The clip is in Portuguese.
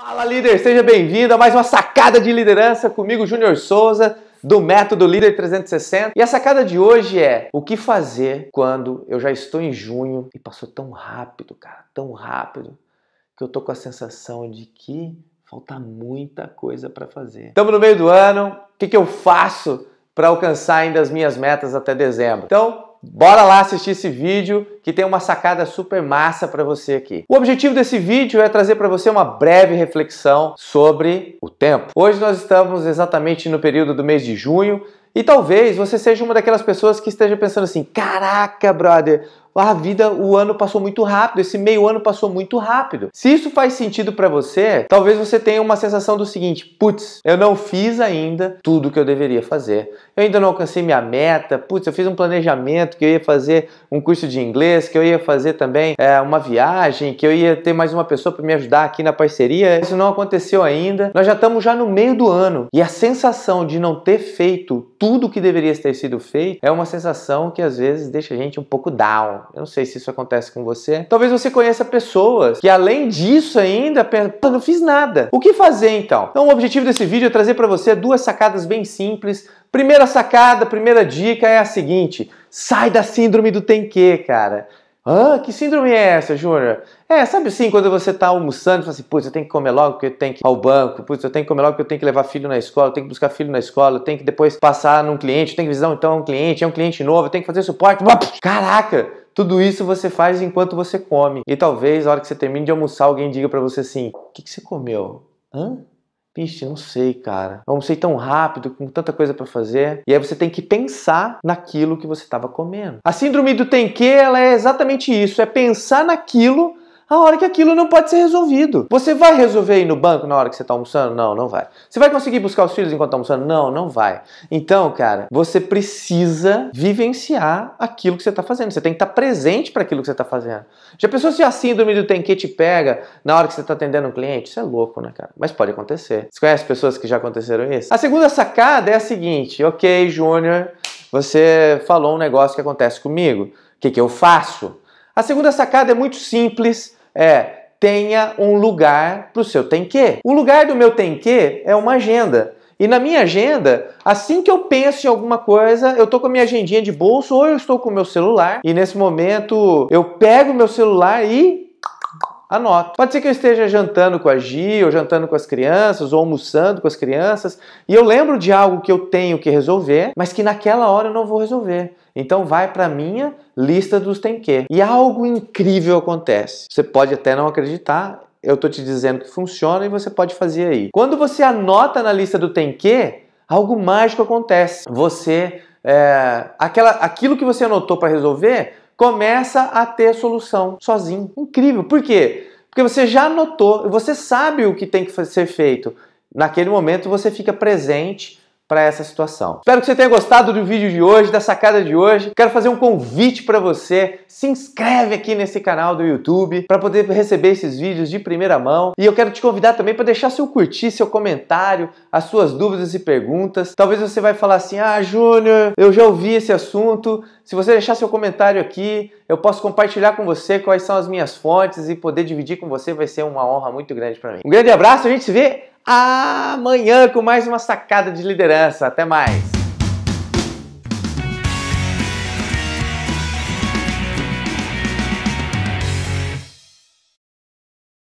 Fala líder, seja bem-vindo a mais uma sacada de liderança comigo, Júnior Souza, do Método Líder 360. E a sacada de hoje é o que fazer quando eu já estou em junho e passou tão rápido, cara, tão rápido, que eu tô com a sensação de que falta muita coisa para fazer. Estamos no meio do ano, o que, que eu faço para alcançar ainda as minhas metas até dezembro? Então, bora lá assistir esse vídeo que tem uma sacada super massa para você aqui. O objetivo desse vídeo é trazer para você uma breve reflexão sobre o tempo. Hoje nós estamos exatamente no período do mês de junho e talvez você seja uma daquelas pessoas que esteja pensando assim: "Caraca, brother, a vida, o ano passou muito rápido, esse meio ano passou muito rápido. Se isso faz sentido para você, talvez você tenha uma sensação do seguinte: putz, eu não fiz ainda tudo que eu deveria fazer. Eu ainda não alcancei minha meta. Putz, eu fiz um planejamento que eu ia fazer um curso de inglês, que eu ia fazer também é, uma viagem, que eu ia ter mais uma pessoa para me ajudar aqui na parceria. Isso não aconteceu ainda. Nós já estamos já no meio do ano e a sensação de não ter feito tudo que deveria ter sido feito é uma sensação que às vezes deixa a gente um pouco down. Eu não sei se isso acontece com você. Talvez você conheça pessoas que além disso ainda pensam, não fiz nada. O que fazer então? Então o objetivo desse vídeo é trazer para você duas sacadas bem simples. Primeira sacada, primeira dica é a seguinte: sai da síndrome do tem que, cara. Ah, que síndrome é essa, Júnior? É, sabe assim, quando você tá almoçando, você fala assim, putz, eu tenho que comer logo porque eu tenho que ir ao banco, putz, eu tenho que comer logo porque eu tenho que levar filho na escola, eu tenho que buscar filho na escola, eu tenho que depois passar num cliente, eu tenho que visitar então um cliente, é um cliente novo, eu tenho que fazer suporte. Caraca! Tudo isso você faz enquanto você come. E talvez, na hora que você termine de almoçar, alguém diga para você assim: O que, que você comeu? Hã? Ixi, não sei, cara. Eu almocei tão rápido, com tanta coisa para fazer. E aí você tem que pensar naquilo que você estava comendo. A síndrome do tem que, ela é exatamente isso, é pensar naquilo a hora que aquilo não pode ser resolvido. Você vai resolver ir no banco na hora que você está almoçando? Não, não vai. Você vai conseguir buscar os filhos enquanto está almoçando? Não, não vai. Então, cara, você precisa vivenciar aquilo que você está fazendo. Você tem que estar tá presente para aquilo que você está fazendo. Já pensou se a síndrome do tem que te pega na hora que você está atendendo um cliente? Isso é louco, né, cara? Mas pode acontecer. Você conhece pessoas que já aconteceram isso? A segunda sacada é a seguinte: ok, Júnior, você falou um negócio que acontece comigo. O que, que eu faço? A segunda sacada é muito simples, é tenha um lugar para o seu tem que. O lugar do meu tem que é uma agenda. E na minha agenda, assim que eu penso em alguma coisa, eu tô com a minha agendinha de bolso ou eu estou com o meu celular. E nesse momento, eu pego o meu celular e anoto. Pode ser que eu esteja jantando com a Gi, ou jantando com as crianças, ou almoçando com as crianças, e eu lembro de algo que eu tenho que resolver, mas que naquela hora eu não vou resolver. Então vai para minha lista dos tem que. E algo incrível acontece. Você pode até não acreditar, eu tô te dizendo que funciona e você pode fazer aí. Quando você anota na lista do tem que, algo mágico acontece. Você é, aquela, aquilo que você anotou para resolver começa a ter solução sozinho. Incrível. Por quê? Porque você já notou, você sabe o que tem que ser feito. Naquele momento você fica presente para essa situação. Espero que você tenha gostado do vídeo de hoje, da sacada de hoje. Quero fazer um convite para você, se inscreve aqui nesse canal do YouTube para poder receber esses vídeos de primeira mão. E eu quero te convidar também para deixar seu curtir, seu comentário, as suas dúvidas e perguntas. Talvez você vai falar assim: "Ah, Júnior, eu já ouvi esse assunto". Se você deixar seu comentário aqui, eu posso compartilhar com você quais são as minhas fontes e poder dividir com você vai ser uma honra muito grande para mim. Um grande abraço, a gente se vê amanhã com mais uma sacada de liderança. Até mais!